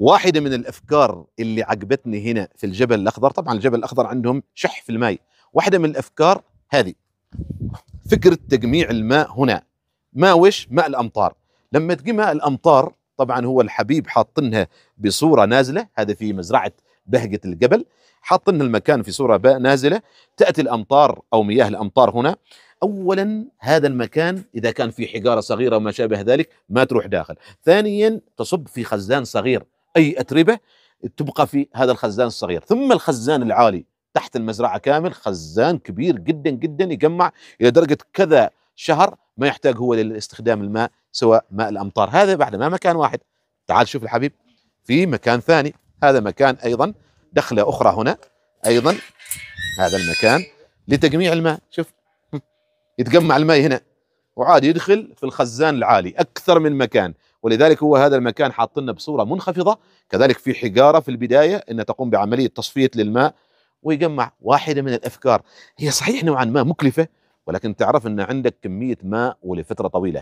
واحدة من الأفكار اللي عجبتني هنا في الجبل الأخضر طبعا الجبل الأخضر عندهم شح في الماء واحدة من الأفكار هذه فكرة تجميع الماء هنا ما وش ماء الأمطار لما تجي ماء الأمطار طبعا هو الحبيب حاطنها بصورة نازلة هذا في مزرعة بهجة الجبل حاطين المكان في صورة نازلة تأتي الأمطار أو مياه الأمطار هنا أولا هذا المكان إذا كان في حجارة صغيرة وما شابه ذلك ما تروح داخل ثانيا تصب في خزان صغير اي اتربه تبقى في هذا الخزان الصغير ثم الخزان العالي تحت المزرعه كامل خزان كبير جدا جدا يجمع الى درجه كذا شهر ما يحتاج هو لاستخدام الماء سواء ماء الامطار هذا بعد ما مكان واحد تعال شوف الحبيب في مكان ثاني هذا مكان ايضا دخله اخرى هنا ايضا هذا المكان لتجميع الماء شوف يتجمع الماء هنا وعادي يدخل في الخزان العالي اكثر من مكان ولذلك هو هذا المكان حاطنا بصوره منخفضه كذلك في حجاره في البدايه ان تقوم بعمليه تصفيه للماء ويجمع واحده من الافكار هي صحيح نوعا ما مكلفه ولكن تعرف ان عندك كميه ماء ولفتره طويله